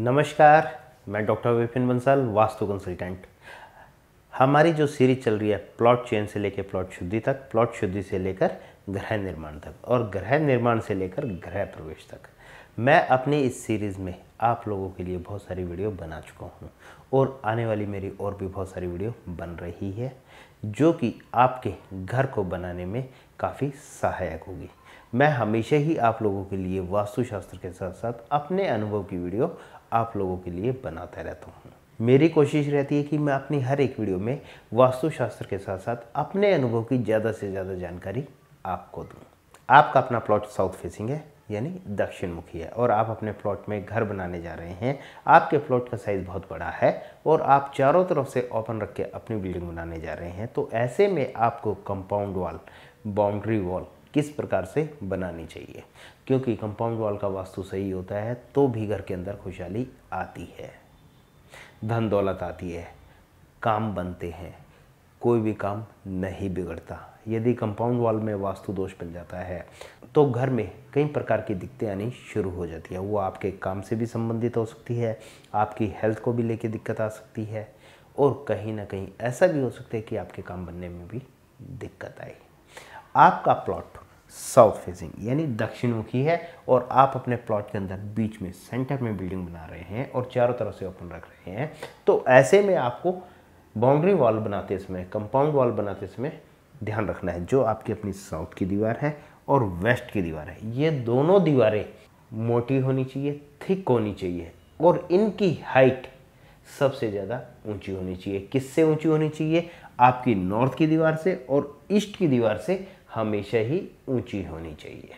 नमस्कार मैं doctor Vipin Bansal vastu consultant हमारी जो सीरीज चल रही है प्लॉट चेन से लेकर प्लॉट शुद्धि तक प्लॉट शुद्धि से लेकर ग्रह निर्माण तक और ग्रह निर्माण से लेकर ग्रह प्रवेश तक मैं अपनी इस सीरीज़ में आप लोगों के लिए बहुत सारी वीडियो बना चुका हूँ और आने वाली मेरी और भी बहुत सारी वीडियो बन रही है जो कि आपके घर को बनाने में काफ़ी सहायक होगी मैं हमेशा ही आप लोगों के लिए वास्तुशास्त्र के साथ साथ अपने अनुभव की वीडियो आप लोगों के लिए बनाता रहता हूँ मेरी कोशिश रहती है कि मैं अपनी हर एक वीडियो में वास्तुशास्त्र के साथ साथ अपने अनुभव की ज़्यादा से ज़्यादा जानकारी आपको दूँ आपका अपना प्लॉट साउथ फेसिंग है यानी दक्षिण मुखी है और आप अपने प्लॉट में घर बनाने जा रहे हैं आपके प्लॉट का साइज़ बहुत बड़ा है और आप चारों तरफ से ओपन रख के अपनी बिल्डिंग बनाने जा रहे हैं तो ऐसे में आपको कंपाउंड वॉल बाउंड्री वॉल किस प्रकार से बनानी चाहिए क्योंकि कंपाउंड वॉल का वास्तु सही होता है तो भी घर के अंदर खुशहाली आती है धन दौलत आती है काम बनते हैं कोई भी काम नहीं बिगड़ता यदि कंपाउंड वॉल में वास्तु दोष बन जाता है तो घर में कई प्रकार की दिक्कतें आनी शुरू हो जाती है वो आपके काम से भी संबंधित हो सकती है आपकी हेल्थ को भी लेके दिक्कत आ सकती है और कहीं ना कहीं ऐसा भी हो सकता है कि आपके काम बनने में भी दिक्कत आई आपका प्लॉट साउथ फेसिंग यानी दक्षिणमुखी है और आप अपने प्लॉट के अंदर बीच में सेंटर में बिल्डिंग बना रहे हैं और चारों तरफ से ओपन रख रहे हैं तो ऐसे में आपको बाउंड्री वॉल बनाते समय कंपाउंड वॉल बनाते समय ध्यान रखना है जो आपकी अपनी साउथ की दीवार है और वेस्ट की दीवार है ये दोनों दीवारें मोटी होनी चाहिए थिक होनी चाहिए और इनकी हाइट सबसे ज़्यादा ऊंची होनी चाहिए किससे ऊंची होनी चाहिए आपकी नॉर्थ की दीवार से और ईस्ट की दीवार से हमेशा ही ऊंची होनी चाहिए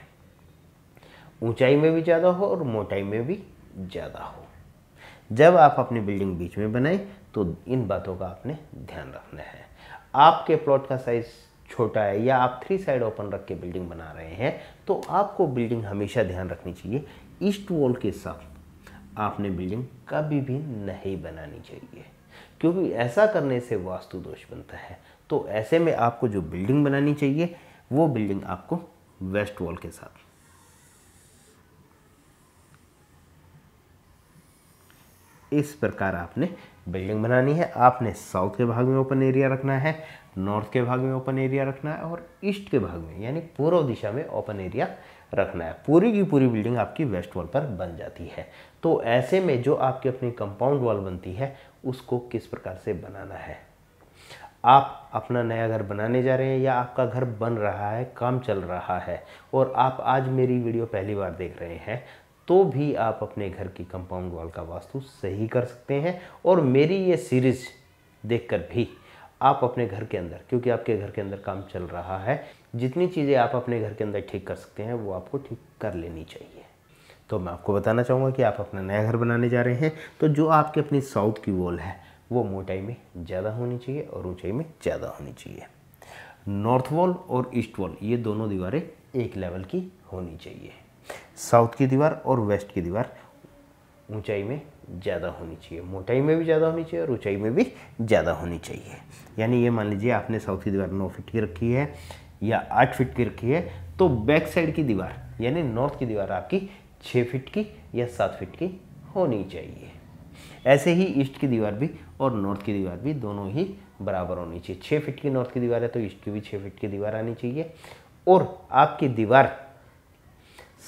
ऊंचाई में भी ज़्यादा हो और मोटाई में भी ज़्यादा हो जब आप अपनी बिल्डिंग बीच में बनाएं तो इन बातों का आपने ध्यान रखना है आपके प्लॉट का साइज़ छोटा है या आप थ्री साइड ओपन रख के बिल्डिंग बना रहे हैं तो आपको बिल्डिंग हमेशा ध्यान रखनी चाहिए ईस्ट वॉल के साथ आपने बिल्डिंग कभी भी नहीं बनानी चाहिए क्योंकि ऐसा करने से वास्तु दोष बनता है तो ऐसे में आपको जो बिल्डिंग बनानी चाहिए वो बिल्डिंग आपको वेस्ट वॉल के साथ इस प्रकार आपने बिल्डिंग बनानी है आपने साउथ के भाग में ओपन एरिया रखना है नॉर्थ के भाग में ओपन एरिया रखना है और ईस्ट के भाग में यानी पूर्व दिशा में ओपन एरिया रखना है पूरी की पूरी बिल्डिंग आपकी वेस्ट वॉल पर बन जाती है तो ऐसे में जो आपकी अपनी कंपाउंड वॉल बनती है उसको किस प्रकार से बनाना है आप अपना नया घर बनाने जा रहे हैं या आपका घर बन रहा है काम चल रहा है और आप आज मेरी वीडियो पहली बार देख रहे हैं तो भी आप अपने घर की कंपाउंड वॉल का वास्तु सही कर सकते हैं और मेरी ये सीरीज देखकर भी आप अपने घर के अंदर क्योंकि आपके घर के अंदर काम चल रहा है जितनी चीज़ें आप अपने घर के अंदर ठीक कर सकते हैं वो आपको ठीक कर लेनी चाहिए तो मैं आपको बताना चाहूँगा कि आप अपना नया घर बनाने जा रहे हैं तो जो आपकी अपनी साउथ की वॉल है वो मोटाई में ज़्यादा होनी चाहिए और ऊंचाई में ज़्यादा होनी चाहिए नॉर्थ वॉल और ईस्ट वॉल ये दोनों दीवारें एक लेवल की होनी चाहिए साउथ की दीवार और वेस्ट की दीवार ऊंचाई में ज़्यादा होनी चाहिए मोटाई में भी ज़्यादा होनी चाहिए और ऊंचाई में भी ज़्यादा होनी चाहिए यानी ये मान लीजिए आपने साउथ की दीवार नौ फिट की रखी है या आठ फिट की रखी है तो बैक साइड की दीवार यानी नॉर्थ की दीवार आपकी छः फिट की या सात फिट की होनी चाहिए ऐसे ही ईस्ट की दीवार भी और नॉर्थ की दीवार भी दोनों ही बराबर होनी चाहिए छः फिट की नॉर्थ की दीवार है तो ईस्ट की भी छः फिट की दीवार आनी चाहिए और आपकी दीवार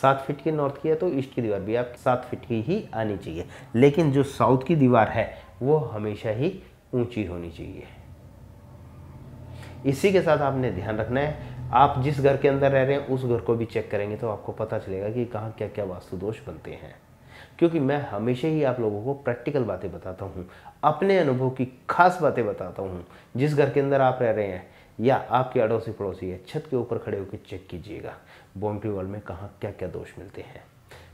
सात फिट की नॉर्थ की है तो ईस्ट की दीवार भी आप सात फिट की ही आनी चाहिए लेकिन जो साउथ की दीवार है वो हमेशा ही ऊंची होनी चाहिए इसी के साथ आपने ध्यान रखना है आप जिस घर के अंदर रह रहे हैं उस घर को भी चेक करेंगे तो आपको पता चलेगा कि कहाँ क्या क्या वास्तु दोष बनते हैं क्योंकि मैं हमेशा ही आप लोगों को प्रैक्टिकल बातें बताता हूँ अपने अनुभव की खास बातें बताता हूँ जिस घर के अंदर आप रह रहे हैं या आपके अड़ोसी पड़ोसी है छत के ऊपर खड़े होकर चेक कीजिएगा बाउंड्री वॉल में कहाँ क्या क्या दोष मिलते हैं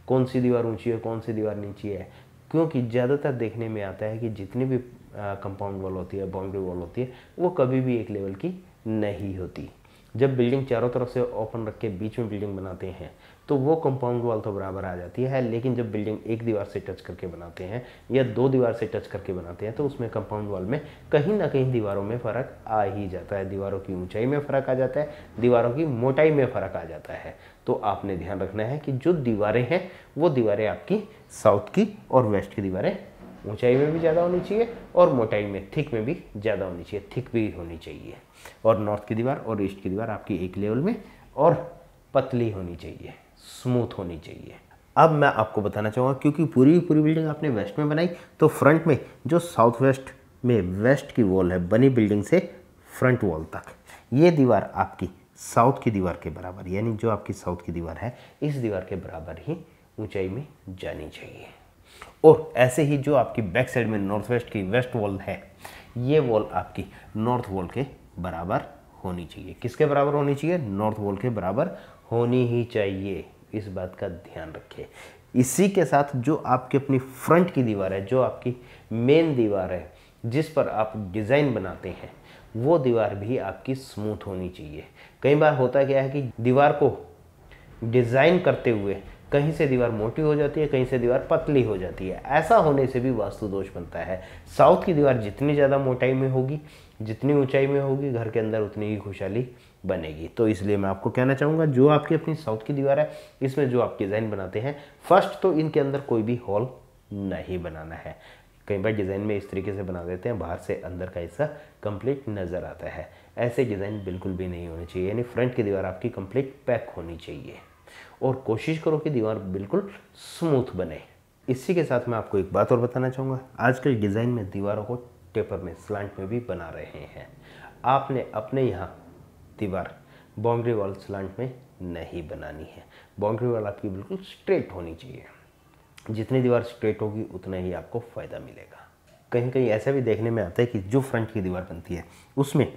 कौन सी दीवार ऊंची है कौन सी दीवार नीची है क्योंकि ज़्यादातर देखने में आता है कि जितनी भी कंपाउंड वॉल होती है बाउंड्री वॉल होती है वो कभी भी एक लेवल की नहीं होती जब बिल्डिंग चारों तरफ से ओपन रख के बीच में बिल्डिंग बनाते हैं तो वो कंपाउंड वॉल तो बराबर आ जाती है लेकिन जब बिल्डिंग एक दीवार से टच करके बनाते हैं या दो दीवार से टच करके बनाते हैं तो उसमें कंपाउंड वॉल में कहीं ना कहीं दीवारों में फ़र्क आ ही जाता है दीवारों की ऊंचाई में फ़र्क आ जाता है दीवारों की मोटाई में फ़र्क आ जाता है तो आपने ध्यान रखना है कि जो दीवारें हैं वो दीवारें आपकी साउथ की और वेस्ट की दीवारें ऊंचाई में भी ज़्यादा होनी चाहिए और मोटाई में थिक में भी ज़्यादा होनी चाहिए थिक भी होनी चाहिए और नॉर्थ की दीवार और ईस्ट की दीवार आपकी एक लेवल में और पतली होनी चाहिए स्मूथ होनी चाहिए अब मैं आपको बताना चाहूँगा क्योंकि पूरी पूरी बिल्डिंग आपने वेस्ट में बनाई तो फ्रंट में जो साउथ वेस्ट में वेस्ट की वॉल है बनी बिल्डिंग से फ्रंट वॉल तक ये दीवार आपकी साउथ की दीवार के बराबर यानी जो आपकी साउथ की दीवार है इस दीवार के बराबर ही ऊंचाई में जानी चाहिए और ऐसे ही जो आपकी बैक साइड में नॉर्थ वेस्ट की वेस्ट वॉल है ये वॉल आपकी नॉर्थ वॉल के बराबर होनी चाहिए किसके बराबर होनी चाहिए नॉर्थ वॉल के बराबर होनी ही चाहिए इस बात का ध्यान रखें इसी के साथ जो आपकी अपनी फ्रंट की दीवार है जो आपकी मेन दीवार है जिस पर आप डिज़ाइन बनाते हैं वो दीवार भी आपकी स्मूथ होनी चाहिए कई बार होता क्या है कि दीवार को डिज़ाइन करते हुए कहीं से दीवार मोटी हो जाती है कहीं से दीवार पतली हो जाती है ऐसा होने से भी वास्तु दोष बनता है साउथ की दीवार जितनी ज़्यादा मोटाई में होगी जितनी ऊंचाई में होगी घर के अंदर उतनी ही खुशहाली बनेगी तो इसलिए मैं आपको कहना चाहूँगा जो आपकी अपनी साउथ की दीवार है इसमें जो आप डिज़ाइन बनाते हैं फर्स्ट तो इनके अंदर कोई भी हॉल नहीं बनाना है कई बार डिज़ाइन में इस तरीके से बना देते हैं बाहर से अंदर का हिस्सा कंप्लीट नज़र आता है ऐसे डिज़ाइन बिल्कुल भी नहीं होने चाहिए यानी फ्रंट की दीवार आपकी कंप्लीट पैक होनी चाहिए और कोशिश करो कि दीवार बिल्कुल स्मूथ बने इसी के साथ मैं आपको एक बात और बताना चाहूँगा आज के डिज़ाइन में दीवारों को टेपर में स्लांट में भी बना रहे हैं आपने अपने यहाँ दीवार बाउंड्री वॉल स्लांट में नहीं बनानी है बाउंड्री वॉल आपकी बिल्कुल स्ट्रेट होनी चाहिए जितनी दीवार स्ट्रेट होगी उतना ही आपको फ़ायदा मिलेगा कहीं कहीं ऐसा भी देखने में आता है कि जो फ्रंट की दीवार बनती है उसमें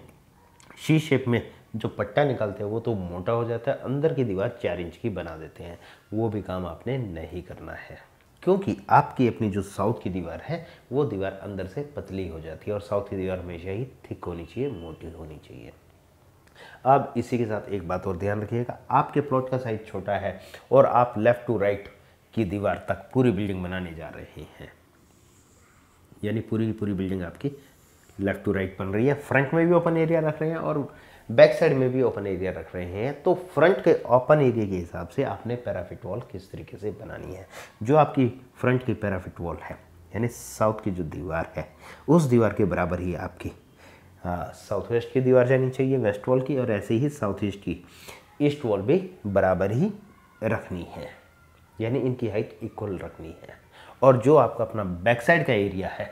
शी शेप में जो पट्टा निकालते हैं वो तो मोटा हो जाता है अंदर की दीवार चार इंच की बना देते हैं वो भी काम आपने नहीं करना है क्योंकि आपकी अपनी जो साउथ की दीवार है वो दीवार अंदर से पतली हो जाती है और साउथ की दीवार हमेशा ही थिक होनी चाहिए मोटी होनी चाहिए अब इसी के साथ एक बात और ध्यान रखिएगा आपके प्लॉट का साइज छोटा है और आप लेफ़्ट टू राइट की दीवार तक पूरी बिल्डिंग बनाने जा रहे हैं यानी पूरी की पूरी बिल्डिंग आपकी लेफ़्ट टू राइट बन रही है फ्रंट में भी ओपन एरिया रख रहे हैं और बैक साइड में भी ओपन एरिया रख रहे हैं तो फ्रंट के ओपन एरिया के हिसाब से आपने पैराफिट वॉल किस तरीके से बनानी है जो आपकी फ्रंट की पैराफिट वॉल है यानी साउथ की जो दीवार है उस दीवार के बराबर ही आपकी साउथ हाँ, वेस्ट की दीवार जानी चाहिए वेस्ट वॉल की और ऐसे ही साउथ ईस्ट की ईस्ट वॉल भी बराबर ही रखनी है यानी इनकी हाइट इक्वल रखनी है और जो आपका अपना बैक साइड का एरिया है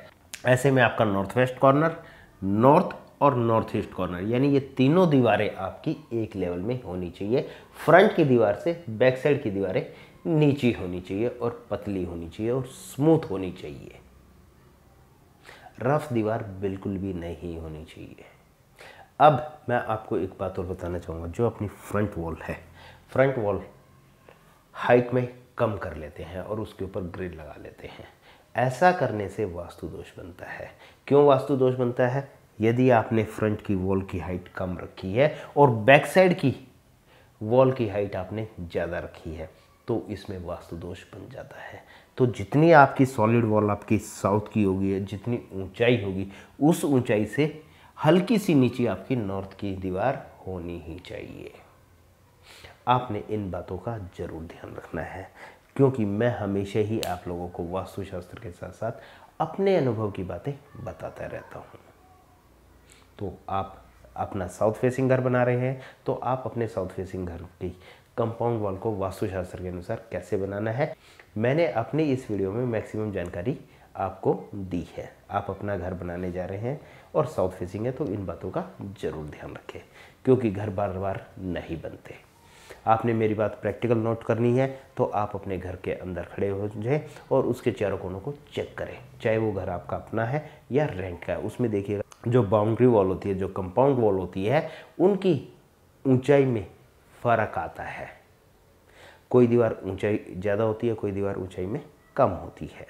ऐसे में आपका नॉर्थ वेस्ट कॉर्नर नॉर्थ और नॉर्थ ईस्ट कॉर्नर यानी ये तीनों दीवारें आपकी एक लेवल में होनी चाहिए फ्रंट की दीवार से बैक साइड की दीवारें नीची होनी चाहिए और पतली होनी चाहिए और स्मूथ होनी चाहिए रफ दीवार बिल्कुल भी नहीं होनी चाहिए अब मैं आपको एक बात और बताना चाहूँगा जो अपनी फ्रंट वॉल है फ्रंट वॉल हाइट में कम कर लेते हैं और उसके ऊपर ग्रिल लगा लेते हैं ऐसा करने से वास्तु दोष बनता है क्यों वास्तु दोष बनता है यदि आपने फ्रंट की वॉल की हाइट कम रखी है और बैक साइड की वॉल की हाइट आपने ज़्यादा रखी है तो इसमें वास्तु दोष बन जाता है तो जितनी आपकी सॉलिड वॉल आपकी साउथ की होगी या जितनी ऊंचाई होगी उस ऊंचाई से हल्की सी नीचे आपकी नॉर्थ की दीवार होनी ही चाहिए आपने इन बातों का ज़रूर ध्यान रखना है क्योंकि मैं हमेशा ही आप लोगों को वास्तुशास्त्र के साथ साथ अपने अनुभव की बातें बताता रहता हूँ तो आप अपना साउथ फेसिंग घर बना रहे हैं तो आप अपने साउथ फेसिंग घर की कंपाउंड वॉल को वास्तुशास्त्र के अनुसार कैसे बनाना है मैंने अपने इस वीडियो में मैक्सिमम जानकारी आपको दी है आप अपना घर बनाने जा रहे हैं और साउथ फेसिंग है तो इन बातों का ज़रूर ध्यान रखें क्योंकि घर बार बार नहीं बनते आपने मेरी बात प्रैक्टिकल नोट करनी है तो आप अपने घर के अंदर खड़े हो जाए और उसके चारों कोनों को चेक करें चाहे वो घर आपका अपना है या रेंट का है उसमें देखिएगा जो बाउंड्री वॉल होती है जो कंपाउंड वॉल होती है उनकी ऊंचाई में फ़र्क आता है कोई दीवार ऊंचाई ज़्यादा होती है कोई दीवार ऊंचाई में कम होती है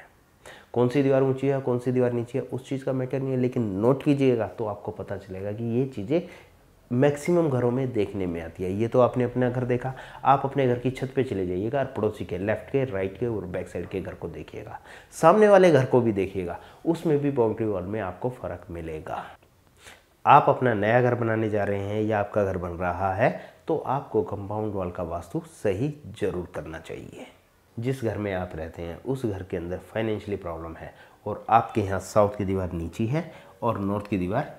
कौन सी दीवार ऊंची है कौन सी दीवार नीची है उस चीज़ का मैटर नहीं है लेकिन नोट कीजिएगा तो आपको पता चलेगा कि ये चीज़ें मैक्सिमम घरों में देखने में आती है ये तो आपने अपना घर देखा आप अपने घर की छत पे चले जाइएगा और पड़ोसी के लेफ्ट के राइट के और बैक साइड के घर को देखिएगा सामने वाले घर को भी देखिएगा उसमें भी बाउंड्री वॉल में आपको फ़र्क मिलेगा आप अपना नया घर बनाने जा रहे हैं या आपका घर बन रहा है तो आपको कंपाउंड वॉल का वास्तु सही ज़रूर करना चाहिए जिस घर में आप रहते हैं उस घर के अंदर फाइनेंशियली प्रॉब्लम है और आपके यहाँ साउथ की दीवार नीची है और नॉर्थ की दीवार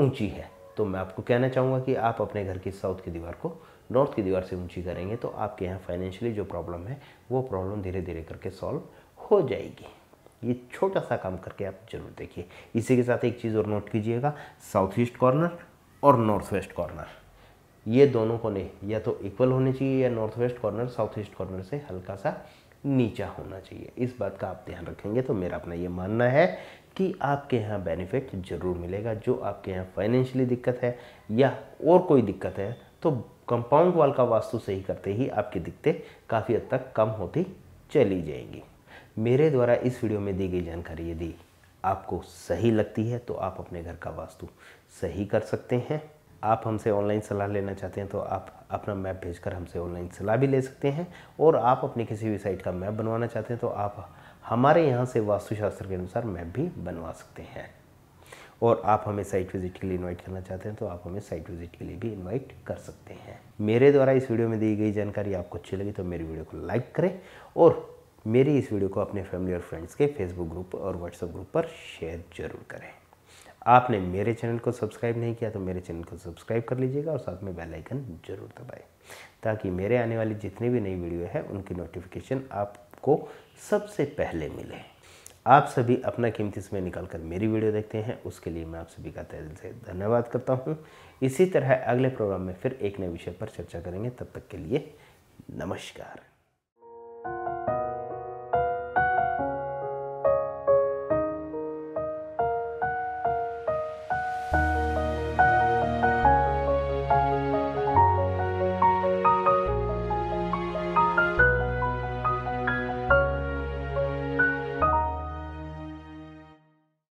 ऊंची है तो मैं आपको कहना चाहूँगा कि आप अपने घर की साउथ की दीवार को नॉर्थ की दीवार से ऊंची करेंगे तो आपके यहाँ फाइनेंशियली जो प्रॉब्लम है वो प्रॉब्लम धीरे धीरे करके सॉल्व हो जाएगी ये छोटा सा काम करके आप जरूर देखिए इसी के साथ एक चीज़ और नोट कीजिएगा साउथ ईस्ट कॉर्नर और नॉर्थ वेस्ट कॉर्नर ये दोनों कोने या तो इक्वल होने चाहिए या north west corner south east corner से हल्का सा नीचा होना चाहिए इस बात का आप ध्यान रखेंगे तो मेरा अपना ये मानना है कि आपके यहाँ बेनिफिट ज़रूर मिलेगा जो आपके यहाँ फाइनेंशियली दिक्कत है या और कोई दिक्कत है तो कंपाउंड वाल का वास्तु सही करते ही आपकी दिक्कतें काफ़ी हद तक कम होती चली जाएंगी मेरे द्वारा इस वीडियो में दी गई जानकारी यदि आपको सही लगती है तो आप अपने घर का वास्तु सही कर सकते हैं आप हमसे ऑनलाइन सलाह लेना चाहते हैं तो आप अपना मैप भेजकर हमसे ऑनलाइन सलाह भी ले सकते हैं और आप अपनी किसी भी साइट का मैप बनवाना चाहते हैं तो आप हमारे यहाँ से वास्तुशास्त्र के अनुसार मैप भी बनवा सकते हैं और आप हमें साइट विज़िट के लिए इनवाइट करना चाहते हैं तो आप हमें साइट विज़िट के लिए भी इनवाइट कर सकते हैं मेरे द्वारा इस वीडियो में दी गई जानकारी आपको अच्छी लगी तो मेरी वीडियो को लाइक करें और मेरी इस वीडियो को अपने फैमिली और फ्रेंड्स के फेसबुक ग्रुप और व्हाट्सएप ग्रुप पर शेयर जरूर करें आपने मेरे चैनल को सब्सक्राइब नहीं किया तो मेरे चैनल को सब्सक्राइब कर लीजिएगा और साथ में बेल आइकन जरूर दबाएं ताकि मेरे आने वाली जितनी भी नई वीडियो है उनकी नोटिफिकेशन आपको सबसे पहले मिले आप सभी अपना कीमती समय निकाल कर मेरी वीडियो देखते हैं उसके लिए मैं आप सभी का तय दिल से धन्यवाद करता हूँ इसी तरह अगले प्रोग्राम में फिर एक नए विषय पर चर्चा करेंगे तब तक के लिए नमस्कार